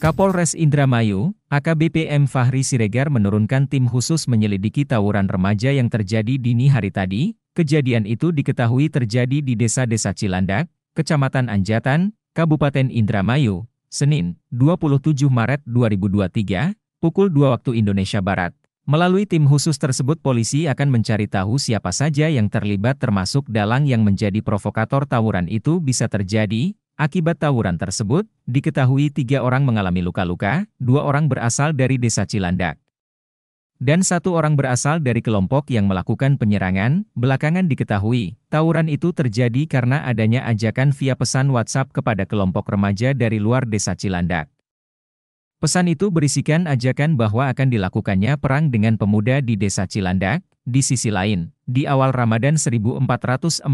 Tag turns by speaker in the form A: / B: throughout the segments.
A: Kapolres Indramayu, AKBP M. Fahri Siregar menurunkan tim khusus menyelidiki tawuran remaja yang terjadi dini hari tadi. Kejadian itu diketahui terjadi di desa-desa Cilandak, Kecamatan Anjatan, Kabupaten Indramayu, Senin, 27 Maret 2023, pukul 2 waktu Indonesia Barat. Melalui tim khusus tersebut polisi akan mencari tahu siapa saja yang terlibat termasuk dalang yang menjadi provokator tawuran itu bisa terjadi. Akibat tawuran tersebut, diketahui tiga orang mengalami luka-luka, dua orang berasal dari desa Cilandak. Dan satu orang berasal dari kelompok yang melakukan penyerangan, belakangan diketahui, tawuran itu terjadi karena adanya ajakan via pesan WhatsApp kepada kelompok remaja dari luar desa Cilandak. Pesan itu berisikan ajakan bahwa akan dilakukannya perang dengan pemuda di desa Cilandak. Di sisi lain, di awal Ramadan 1444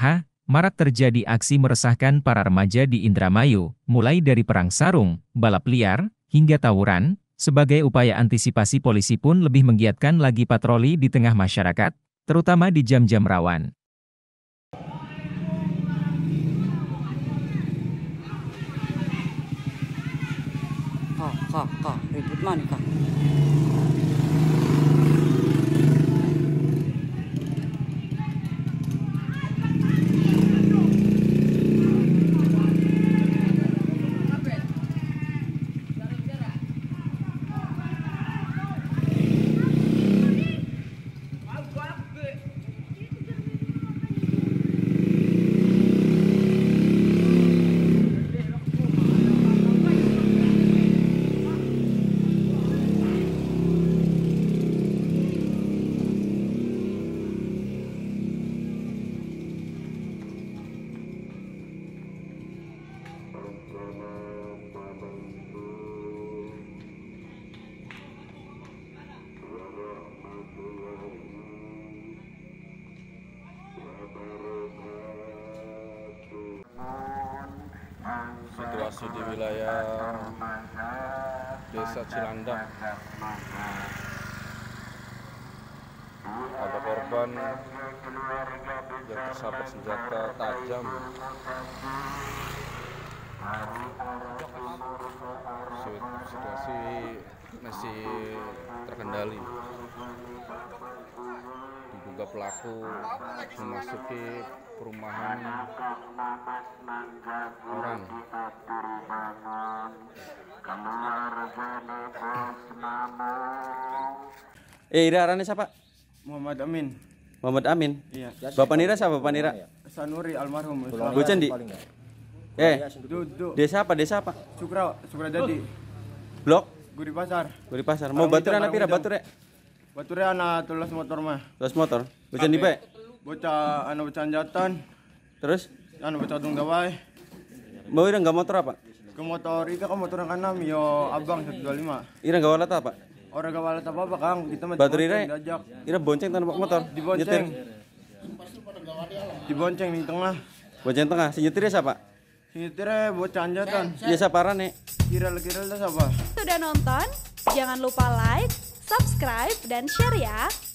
A: H, marak terjadi aksi meresahkan para remaja di Indramayu, mulai dari perang sarung, balap liar, hingga tawuran. Sebagai upaya antisipasi polisi pun lebih menggiatkan lagi patroli di tengah masyarakat, terutama di jam-jam rawan.
B: 好好，好，回复慢一点。
A: masih di wilayah desa Cilandak ada korban yang tersabat senjata tajam situasi masih terkendali diduga pelaku memasuki perumahan orang
C: Eh, Ira arane siapa? Muhammad Amin. Muhammad Amin. Iya. Bapak Nira siapa Bapak Nira?
B: Sanuri almarhum. Bucen di. Eh, Desa apa? Desa apa? Sukra, jadi oh. Blok? Guri Pasar.
C: Guri Pasar. Mau batur gitu anak pira
B: batur ya? Batur anak tulis motor mah.
C: Tulis motor. Bucen di pak
B: bocah anu bocah jatan terus anu bocah dong gawai
C: mau ireng gak motor apa
B: ke motor ika ke kan motor yang enam yo abang satu dua lima
C: ireng gak walat apa
B: orang gak walat apa apa kang kita mau baterai ireng ya? ireng bonceng tanpa motor di bonceng
C: di bonceng di tengah bonceng tengah si nyetirnya siapa si nyetirnya bocah
A: jatan biasa
C: parah nih
B: kira-kira siapa
A: sudah nonton jangan lupa like subscribe dan share ya